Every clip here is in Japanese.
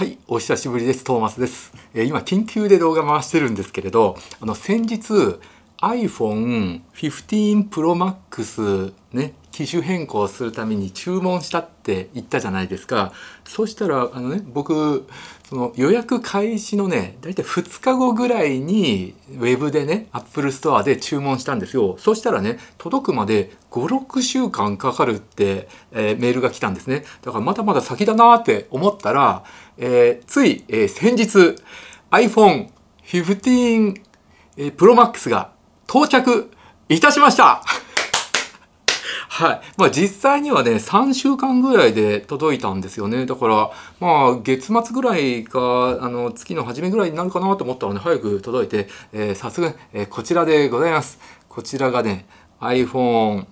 はい、お久しぶりです。トーマスです。えー、今、緊急で動画回してるんですけれど、あの、先日、iPhone 15 Pro Max ね、機種変更するために注文したって言ったじゃないですかそしたらあの、ね、僕その予約開始のね大体2日後ぐらいにウェブでねアップルストアで注文したんですよそしたらね届くまで56週間かかるって、えー、メールが来たんですねだからまだまだ先だなって思ったら、えー、つい、えー、先日 iPhone15 Pro Max が到着いたしましたはい。まあ実際にはね、3週間ぐらいで届いたんですよね。だから、まあ月末ぐらいか、あの、月の初めぐらいになるかなと思ったらね、早く届いて、えー、早速、えー、こちらでございます。こちらがね、iPhone15、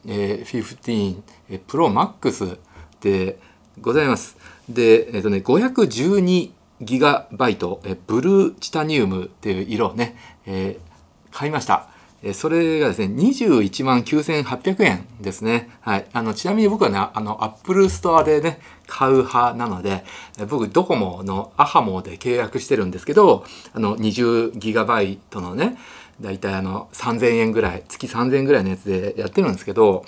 えー、Pro Max でございます。で、えっ、ー、とね、512ギガバイト、えブルーチタニウムっていう色ね、え買いました。それがですね、21万9800円ですね。はい。あの、ちなみに僕はね、あの、アップルストアでね、買う派なので、僕、ドコモのアハモで契約してるんですけど、あの、20ギガバイトのね、だいたいあの、3000円ぐらい、月3000円ぐらいのやつでやってるんですけど、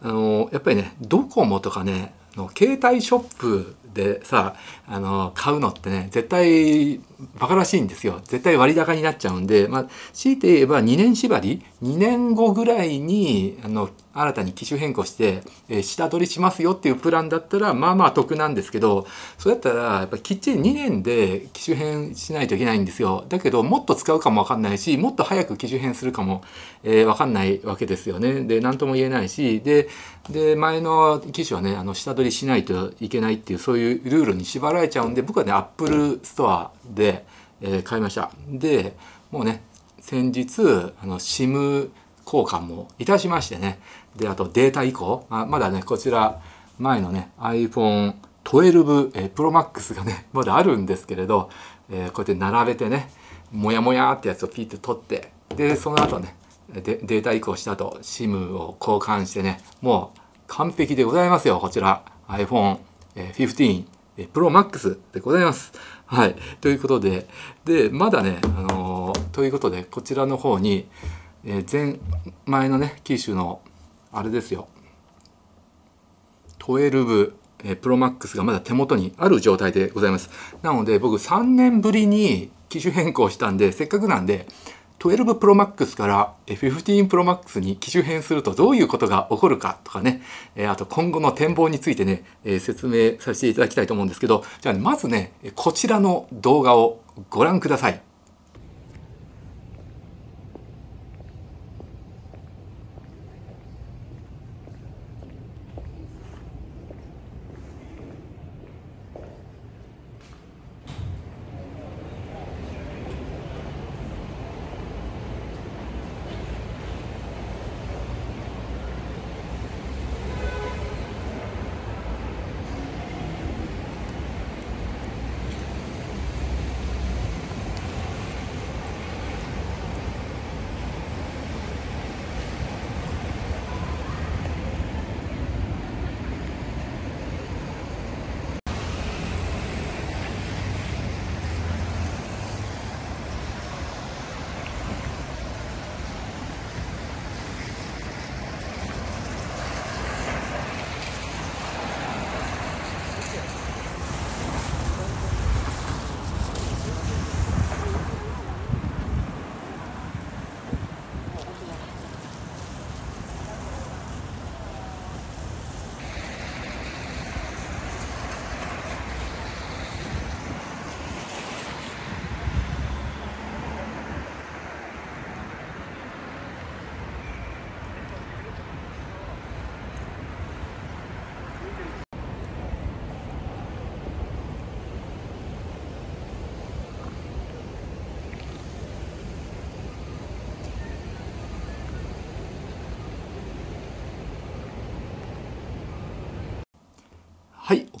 あの、やっぱりね、ドコモとかね、の携帯ショップでさ、あの、買うのってね、絶対バカらしいんですよ絶対割高になっちゃうんで、まあ、強いて言えば2年縛り2年後ぐらいにあの新たに機種変更して、えー、下取りしますよっていうプランだったらまあまあ得なんですけどそうやったらやっぱきっちり2年で機種変しないといけないんですよだけどもっと使うかも分かんないしもっと早く機種変するかも、えー、分かんないわけですよねで何とも言えないしでで前の機種はねあの下取りしないといけないっていうそういうルールに縛られちゃうんで僕はねアップルストアでで、えー、買いました。で、もうね、先日、あの、SIM 交換もいたしましてね。で、あとデータ移行。まあ、まだね、こちら、前のね、iPhone 12、えー、Pro Max がね、まだあるんですけれど、えー、こうやって並べてね、もやもやってやつをピッと取って、で、その後ね、でデータ移行した後、SIM を交換してね、もう完璧でございますよ、こちら。iPhone15。えプロマックスでございます。はい。ということで、で、まだね、あのー、ということで、こちらの方に、えー、前、前のね、機種の、あれですよ、12、えー、プロマックスがまだ手元にある状態でございます。なので、僕3年ぶりに機種変更したんで、せっかくなんで、12 Pro Max から15 Pro Max に機種変するとどういうことが起こるかとかね、えあと今後の展望についてね、え説明させていただきたいと思うんですけど、じゃあ、まずね、こちらの動画をご覧ください。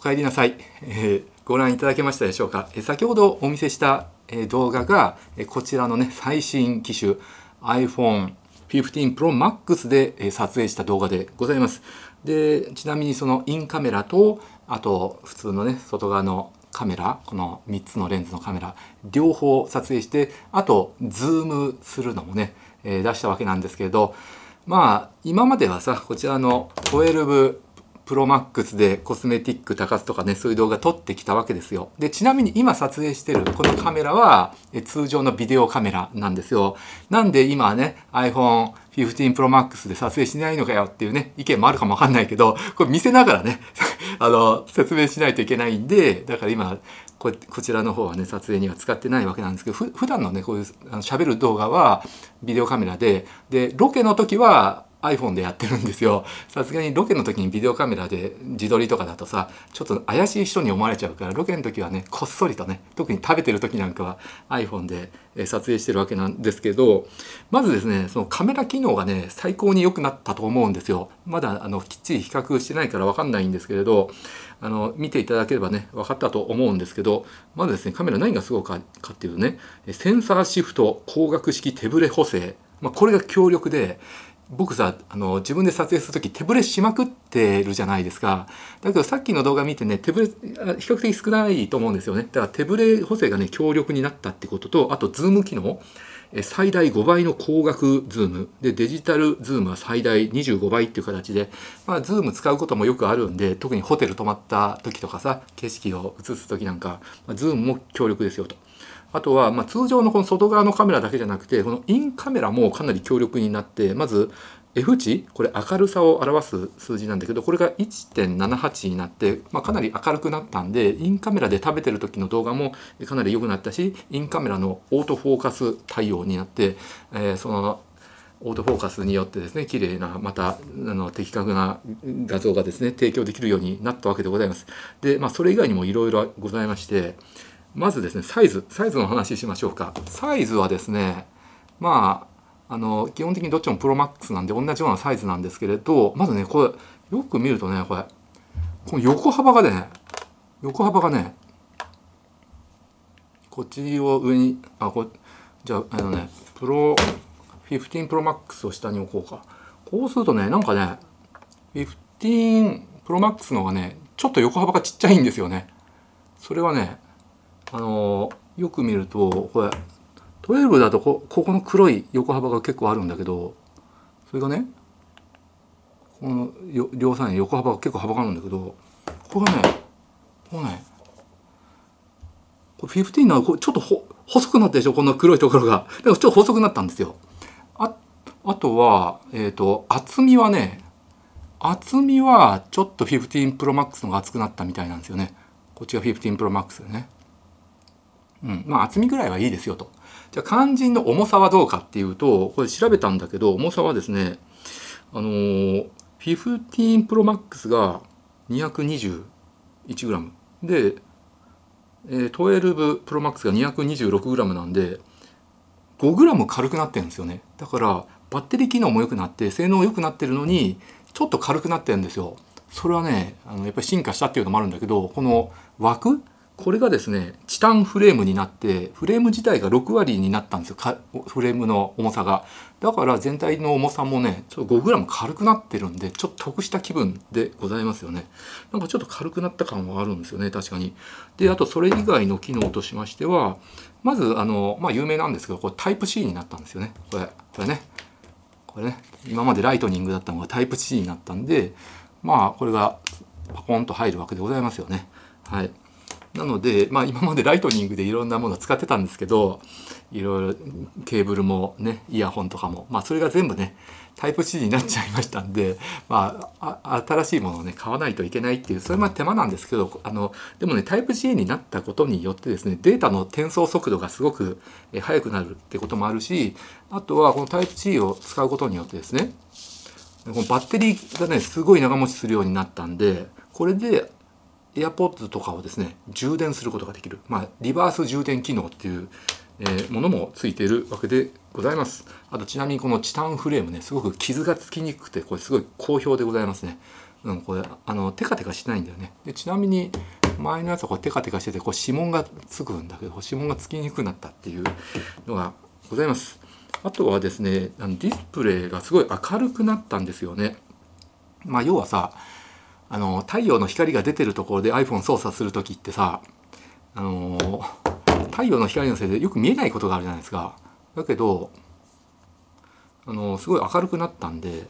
お帰りなさい、えー、ご覧いただけましたでしょうか、えー、先ほどお見せした、えー、動画が、えー、こちらのね最新機種 iPhone 15 Pro Max で撮影した動画でございます。で、ちなみにそのインカメラと、あと普通のね、外側のカメラ、この3つのレンズのカメラ、両方撮影して、あと、ズームするのもね、えー、出したわけなんですけれど、まあ、今まではさ、こちらの12プロマックスでコスメティック高須とかねそういう動画撮ってきたわけですよでちなみに今撮影してるこのカメラは通常のビデオカメラなんですよなんで今ね iPhone 15 Pro Max で撮影しないのかよっていうね、意見もあるかもわかんないけど、これ見せながらね あの、説明しないといけないんで、だから今、ここちらの方はね、撮影には使ってないわけなんですけど、ふ普段のね、こういうあの喋る動画はビデオカメラで、で、ロケの時は iPhone でやってるんですよさすがにロケの時にビデオカメラで自撮りとかだとさちょっと怪しい人に思われちゃうからロケの時はねこっそりとね特に食べてる時なんかは iPhone で撮影してるわけなんですけどまずですねそのカメラ機能がね最高に良くなったと思うんですよまだあのきっちり比較してないから分かんないんですけれどあの見ていただければね分かったと思うんですけどまずですねカメラ何がすごいかかっていうとねセンサーシフト光学式手ブレ補正まあ、これが強力で僕さあの自分で撮影する時手ぶれしまくってるじゃないですかだけどさっきの動画見てね手ぶれ比較的少ないと思うんですよねだから手ぶれ補正がね強力になったってこととあとズーム機能最大5倍の光学ズームでデジタルズームは最大25倍っていう形で、まあ、ズーム使うこともよくあるんで特にホテル泊まった時とかさ景色を映す時なんか、まあ、ズームも強力ですよと。あとは、ま通常のこの外側のカメラだけじゃなくて、このインカメラもかなり強力になって、まず F 値、これ明るさを表す数字なんだけど、これが1.78になって、まあ、かなり明るくなったんで、インカメラで食べてる時の動画もかなり良くなったし、インカメラのオートフォーカス対応になって、えー、そのオートフォーカスによってですね、綺麗な、また、あの、的確な画像がですね、提供できるようになったわけでございます。で、まあ、それ以外にもいろいろございまして、まずですねサイズサイズの話しましょうかサイズはですねまああの基本的にどっちもプロマックスなんで同じようなサイズなんですけれどまずねこれよく見るとねこれこの横幅がね横幅がねこっちを上にあこじゃああのねプロ15プロマックスを下に置こうかこうするとねなんかね15プロマックスの方がねちょっと横幅がちっちゃいんですよねそれはねあのよく見るとこれ12だとこここの黒い横幅が結構あるんだけどそれがねこの両サイン横幅が結構幅があるんだけどここがねこうねこれ15のこちょっとほ細くなったでしょこの黒いところがでもちょっと細くなったんですよああとはえっ、ー、と厚みはね厚みはちょっと15プロマックスの方が厚くなったみたいなんですよねこっちが15ロマックス x ねうん、まあ厚みぐらいはいいですよと。じゃあ肝心の重さはどうかっていうと、これ調べたんだけど、重さはですね、あのー、15 Pro Max が 221g で、えー、12 Pro Max が 226g なんで、5g 軽くなってるんですよね。だから、バッテリー機能も良くなって、性能良くなってるのに、ちょっと軽くなってるんですよ。それはね、あのやっぱり進化したっていうのもあるんだけど、この枠これがですね、チタンフレームになってフレーム自体が6割になったんですよフレームの重さがだから全体の重さもねちょっと 5g 軽くなってるんでちょっと得した気分でございますよねなんかちょっと軽くなった感はあるんですよね確かにであとそれ以外の機能としましてはまずあのまあ有名なんですけどこれタイプ C になったんですよねこれこれねこれね今までライトニングだったのがタイプ C になったんでまあこれがパコンと入るわけでございますよねはい。なので、まあ、今までライトニングでいろんなものを使ってたんですけどいろいろケーブルもねイヤホンとかも、まあ、それが全部ねタイプ C になっちゃいましたんで、まあ、新しいものをね買わないといけないっていうそれは手間なんですけどあのでもねタイプ C になったことによってですねデータの転送速度がすごく速くなるってこともあるしあとはこのタイプ C を使うことによってですねこのバッテリーがねすごい長持ちするようになったんでこれで AirPods とかをですね、充電することができる。まあ、リバース充電機能っていう、えー、ものもついているわけでございます。あと、ちなみにこのチタンフレームね、すごく傷がつきにくくて、これすごい好評でございますね。うん、これ、あの、テカテカしないんだよね。でちなみに、前のやつはこれテカテカしてて、こう指紋がつくんだけど、指紋がつきにくくなったっていうのがございます。あとはですね、あのディスプレイがすごい明るくなったんですよね。まあ、要はさ、あの太陽の光が出てるところで iPhone 操作する時ってさあの太陽の光のせいでよく見えないことがあるじゃないですかだけどあのすごい明るくなったんで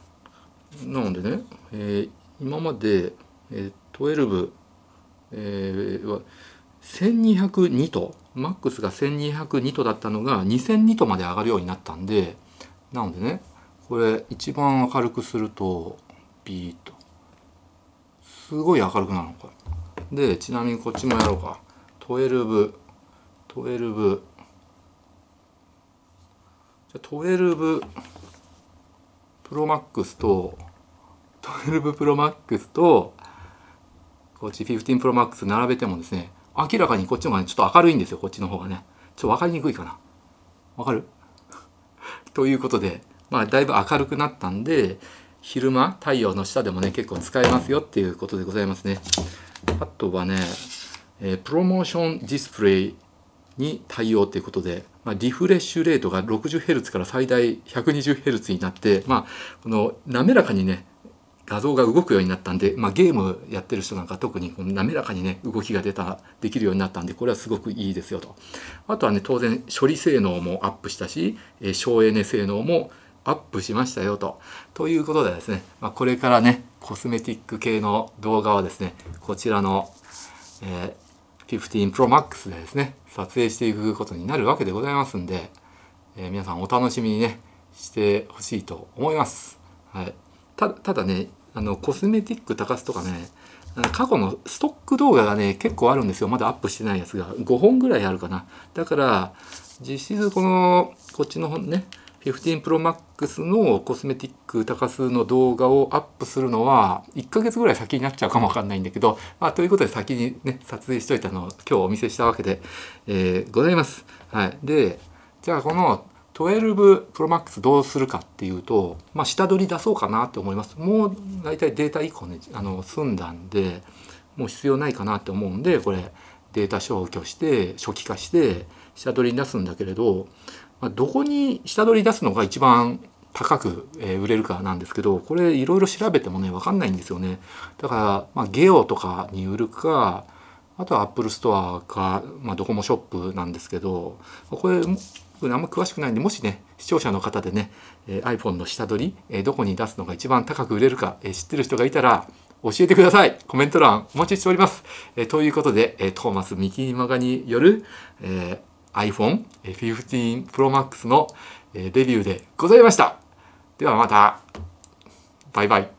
なのでね、えー、今まで、えー、12、えー、は1202とマックスが1202とだったのが2002とまで上がるようになったんでなのでねこれ一番明るくするとピーとすごい明るくなるのこれでちなみにこっちもやろうか12 12じゃルブプロマックスとトエルブプロマックスとこっちフフィテ1ンプロマックス並べてもですね明らかにこっちの方がねちょっと明るいんですよこっちの方がねちょっと分かりにくいかなわかる ということでまあだいぶ明るくなったんで昼間、太陽の下でもね、結構使えますよっていうことでございますね。あとはね、えー、プロモーションディスプレイに対応ということで、まあ、リフレッシュレートが 60Hz から最大 120Hz になって、まあ、この滑らかにね画像が動くようになったんで、まあ、ゲームやってる人なんか特にこの滑らかにね動きが出たできるようになったんでこれはすごくいいですよとあとはね当然処理性能もアップしたし省エネ性能もアップしましたよと。ということでですね、まあ、これからね、コスメティック系の動画はですね、こちらの、えー、15 Pro Max でですね、撮影していくことになるわけでございますんで、えー、皆さんお楽しみにね、してほしいと思います。はい。たただね、あの、コスメティック高須とかね、過去のストック動画がね、結構あるんですよ。まだアップしてないやつが。5本ぐらいあるかな。だから、実質この、こっちの本ね、1 5 Pro Max のコスメティック高数の動画をアップするのは1ヶ月ぐらい先になっちゃうかもわかんないんだけど、まあ、ということで先にね撮影しといたのを今日お見せしたわけで、えー、ございます。はい、でじゃあこの12 Pro Max どうするかっていうと、まあ、下取り出そうかなって思います。もう大体データ1個ねあの済んだんでもう必要ないかなって思うんでこれデータ消去して初期化して下取りに出すんだけれどまあ、どこに下取り出すのが一番高く、え売れるかなんですけどこれいろいろ調べてもね分かんないんですよねだから、まあ、ゲオとかに売るかあとはアップルストアか、まあ、ドコモショップなんですけどこれあんま詳しくないんでもしね視聴者の方でね、え iPhone の下取り、えどこに出すのが一番高く売れるか、え知ってる人がいたら教えてくださいコメント欄お待ちしております、えということで、えトーマス・ミキマガによる、え iPhone 15 Pro Max のデビューでございました。ではまた。バイバイ。